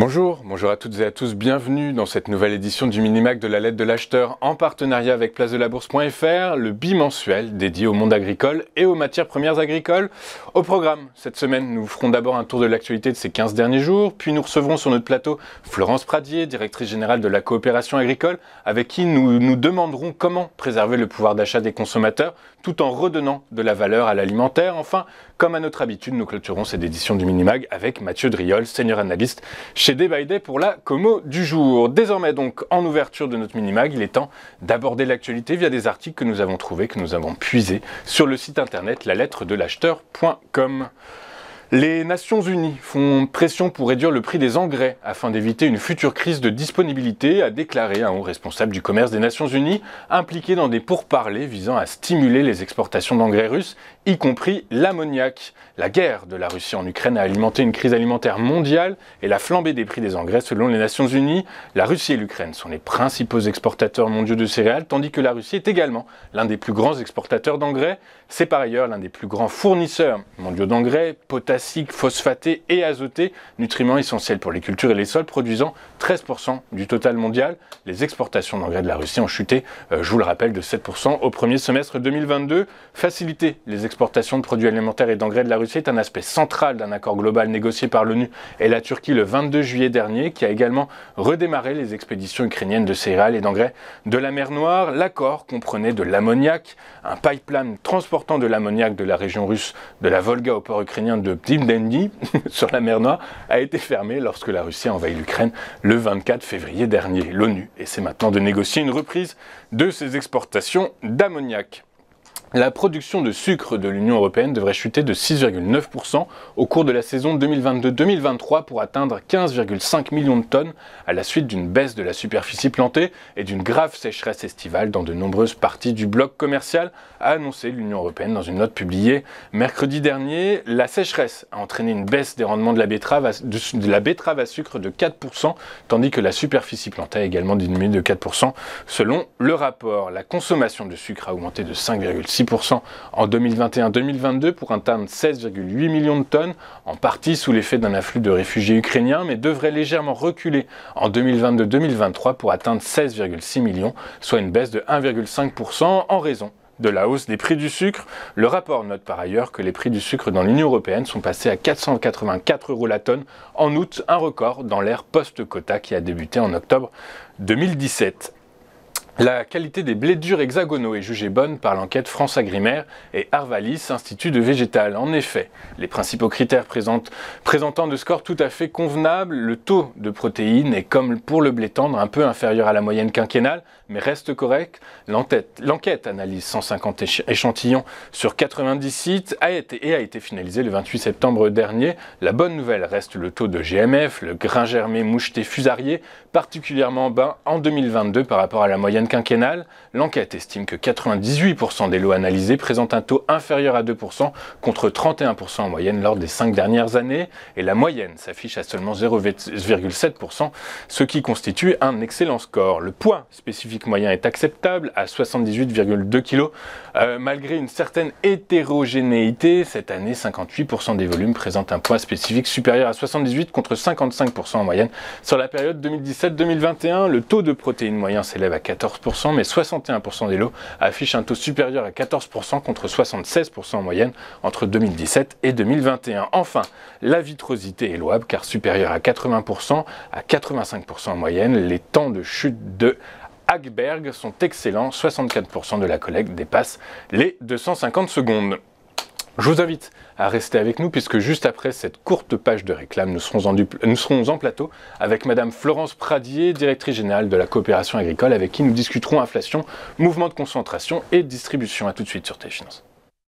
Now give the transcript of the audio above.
Bonjour, bonjour à toutes et à tous, bienvenue dans cette nouvelle édition du Minimac de la lettre de l'acheteur en partenariat avec place de la bourse.fr, le bimensuel dédié au monde agricole et aux matières premières agricoles. Au programme, cette semaine, nous ferons d'abord un tour de l'actualité de ces 15 derniers jours, puis nous recevrons sur notre plateau Florence Pradier, directrice générale de la coopération agricole, avec qui nous nous demanderons comment préserver le pouvoir d'achat des consommateurs tout en redonnant de la valeur à l'alimentaire. Enfin, comme à notre habitude, nous clôturons cette édition du Minimag avec Mathieu Driol, senior analyste chez Day pour la Como du jour. Désormais donc, en ouverture de notre Minimag, il est temps d'aborder l'actualité via des articles que nous avons trouvés, que nous avons puisés sur le site internet la lettre de l'acheteur.com. Les Nations Unies font pression pour réduire le prix des engrais afin d'éviter une future crise de disponibilité, a déclaré un haut responsable du commerce des Nations Unies impliqué dans des pourparlers visant à stimuler les exportations d'engrais russes, y compris l'ammoniac. La guerre de la Russie en Ukraine a alimenté une crise alimentaire mondiale et la flambée des prix des engrais selon les Nations Unies. La Russie et l'Ukraine sont les principaux exportateurs mondiaux de céréales, tandis que la Russie est également l'un des plus grands exportateurs d'engrais. C'est par ailleurs l'un des plus grands fournisseurs mondiaux d'engrais, potassium, phosphatés et azotés, nutriments essentiels pour les cultures et les sols, produisant 13% du total mondial. Les exportations d'engrais de la Russie ont chuté, euh, je vous le rappelle, de 7% au premier semestre 2022. Faciliter les exportations de produits alimentaires et d'engrais de la Russie est un aspect central d'un accord global négocié par l'ONU et la Turquie le 22 juillet dernier, qui a également redémarré les expéditions ukrainiennes de céréales et d'engrais de la mer Noire. L'accord comprenait de l'ammoniac, un pipeline transportant de l'ammoniac de la région russe de la Volga au port ukrainien de site sur la mer Noire, a été fermée lorsque la Russie a envahi l'Ukraine le 24 février dernier. L'ONU essaie maintenant de négocier une reprise de ses exportations d'ammoniac. La production de sucre de l'Union européenne devrait chuter de 6,9% au cours de la saison 2022-2023 pour atteindre 15,5 millions de tonnes à la suite d'une baisse de la superficie plantée et d'une grave sécheresse estivale dans de nombreuses parties du bloc commercial, a annoncé l'Union européenne dans une note publiée mercredi dernier. La sécheresse a entraîné une baisse des rendements de la betterave à, sucre de 4%, tandis que la superficie plantée a également diminué de 4% selon le rapport. La consommation de sucre a augmenté de 5,6% en 2021-2022 pour atteindre 16,8 millions de tonnes, en partie sous l'effet d'un afflux de réfugiés ukrainiens, mais devrait légèrement reculer en 2022-2023 pour atteindre 16,6 millions, soit une baisse de 1,5% en raison de la hausse des prix du sucre. Le rapport note par ailleurs que les prix du sucre dans l'Union européenne sont passés à 484 euros la tonne en août, un record dans l'ère post-quota qui a débuté en octobre 2017. La qualité des blés durs hexagonaux est jugée bonne par l'enquête France Agrimaire et Arvalis, Institut de Végétal. En effet, les principaux critères présentent, présentant de scores tout à fait convenables, le taux de protéines est comme pour le blé tendre un peu inférieur à la moyenne quinquennale, mais reste correct. L'enquête analyse 150 échantillons sur 90 sites a été, et a été finalisée le 28 septembre dernier. La bonne nouvelle reste le taux de GMF, le grain germé moucheté fusarié, particulièrement bas en 2022 par rapport à la moyenne quinquennale, l'enquête estime que 98% des lots analysés présentent un taux inférieur à 2% contre 31% en moyenne lors des 5 dernières années et la moyenne s'affiche à seulement 0,7%, ce qui constitue un excellent score. Le poids spécifique moyen est acceptable à 78,2 kg euh, malgré une certaine hétérogénéité. Cette année, 58% des volumes présentent un poids spécifique supérieur à 78 contre 55% en moyenne sur la période 2017-2021. Le taux de protéines moyen s'élève à 14 mais 61% des lots affichent un taux supérieur à 14% contre 76% en moyenne entre 2017 et 2021. Enfin, la vitrosité est louable car supérieure à 80%, à 85% en moyenne, les temps de chute de Hagberg sont excellents, 64% de la collecte dépasse les 250 secondes. Je vous invite à rester avec nous puisque juste après cette courte page de réclame, nous serons en, plateau avec Madame Florence Pradier, directrice générale de la coopération agricole, avec qui nous discuterons inflation, mouvement de concentration et distribution. A tout de suite sur Téléfinance.